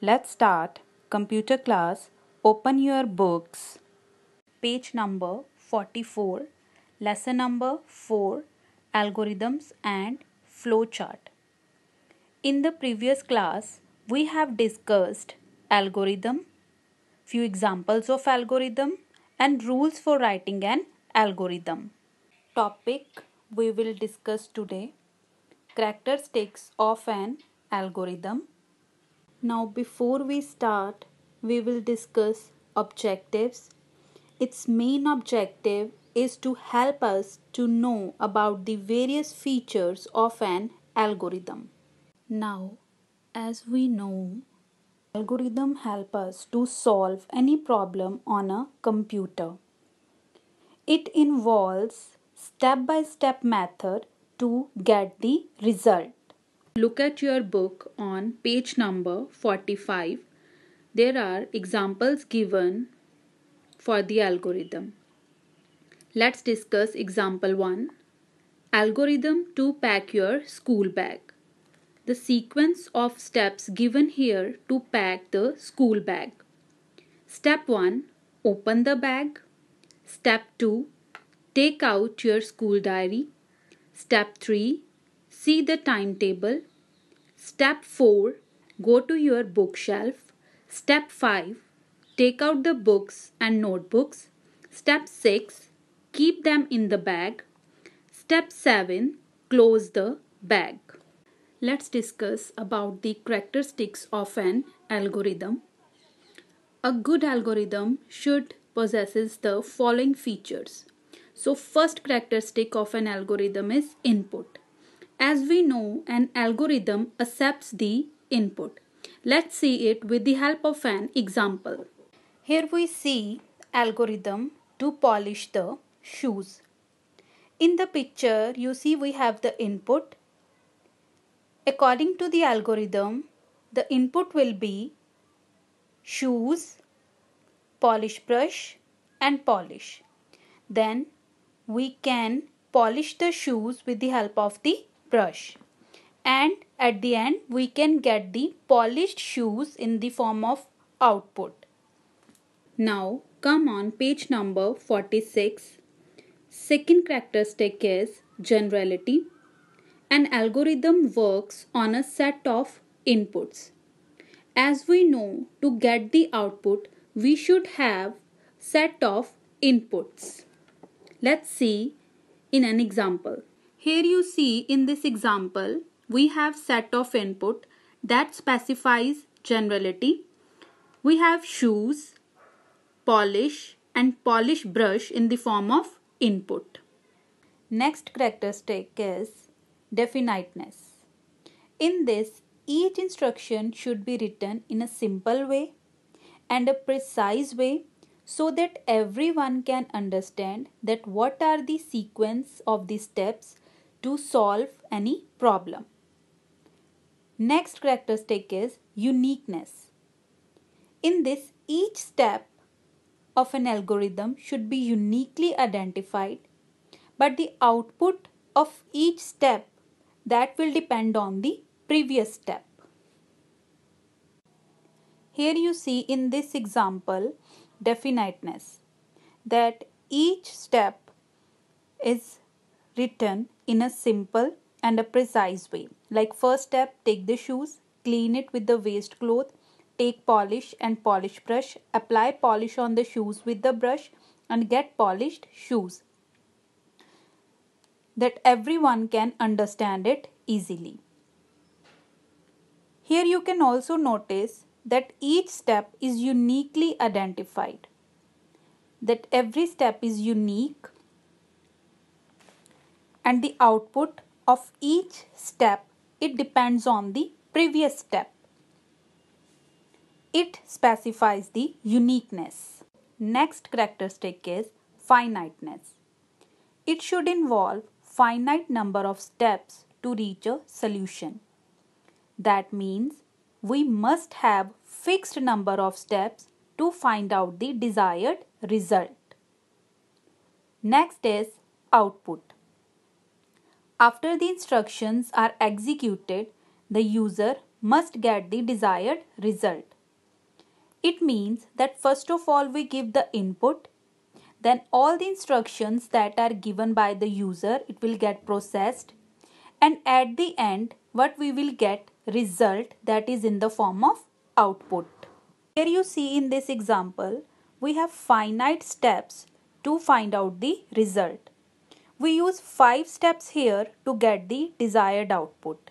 Let's start computer class. Open your books. Page number 44, lesson number 4 Algorithms and Flowchart. In the previous class, we have discussed algorithm, few examples of algorithm, and rules for writing an algorithm. Topic we will discuss today characteristics of an algorithm. Now, before we start, we will discuss objectives. Its main objective is to help us to know about the various features of an algorithm. Now, as we know, algorithm help us to solve any problem on a computer. It involves step by step method to get the result look at your book on page number 45. There are examples given for the algorithm. Let's discuss example 1. Algorithm to pack your school bag. The sequence of steps given here to pack the school bag. Step 1. Open the bag. Step 2. Take out your school diary. Step 3. See the timetable. Step 4 Go to your bookshelf. Step 5 Take out the books and notebooks. Step 6 Keep them in the bag. Step 7 Close the bag. Let's discuss about the characteristics of an algorithm. A good algorithm should possesses the following features. So first characteristic of an algorithm is input. As we know, an algorithm accepts the input. Let's see it with the help of an example. Here we see algorithm to polish the shoes. In the picture, you see we have the input. According to the algorithm, the input will be shoes, polish brush and polish. Then we can polish the shoes with the help of the brush and at the end we can get the polished shoes in the form of output. Now come on page number 46. Second characteristic is generality. An algorithm works on a set of inputs. As we know to get the output we should have set of inputs. Let's see in an example. Here you see in this example, we have set of input that specifies generality. We have shoes, polish and polish brush in the form of input. Next characteristic is definiteness. In this, each instruction should be written in a simple way and a precise way so that everyone can understand that what are the sequence of the steps to solve any problem. Next characteristic is uniqueness. In this, each step of an algorithm should be uniquely identified, but the output of each step that will depend on the previous step. Here you see in this example definiteness that each step is written in a simple and a precise way. Like first step, take the shoes, clean it with the waste cloth, take polish and polish brush, apply polish on the shoes with the brush and get polished shoes that everyone can understand it easily. Here you can also notice that each step is uniquely identified, that every step is unique and the output of each step it depends on the previous step. It specifies the uniqueness. Next characteristic is finiteness. It should involve finite number of steps to reach a solution. That means we must have fixed number of steps to find out the desired result. Next is output. After the instructions are executed, the user must get the desired result. It means that first of all we give the input, then all the instructions that are given by the user it will get processed and at the end what we will get result that is in the form of output. Here you see in this example we have finite steps to find out the result. We use five steps here to get the desired output.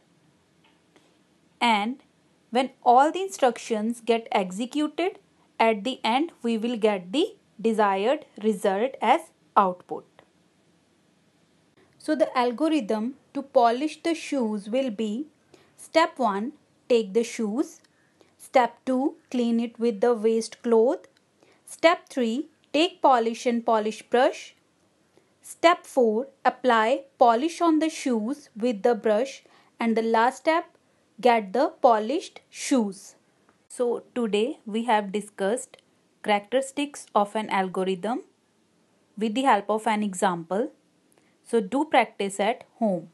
And when all the instructions get executed, at the end we will get the desired result as output. So the algorithm to polish the shoes will be step 1 take the shoes, step 2 clean it with the waste cloth, step 3 take polish and polish brush, Step 4 Apply polish on the shoes with the brush and the last step get the polished shoes. So today we have discussed characteristics of an algorithm with the help of an example. So do practice at home.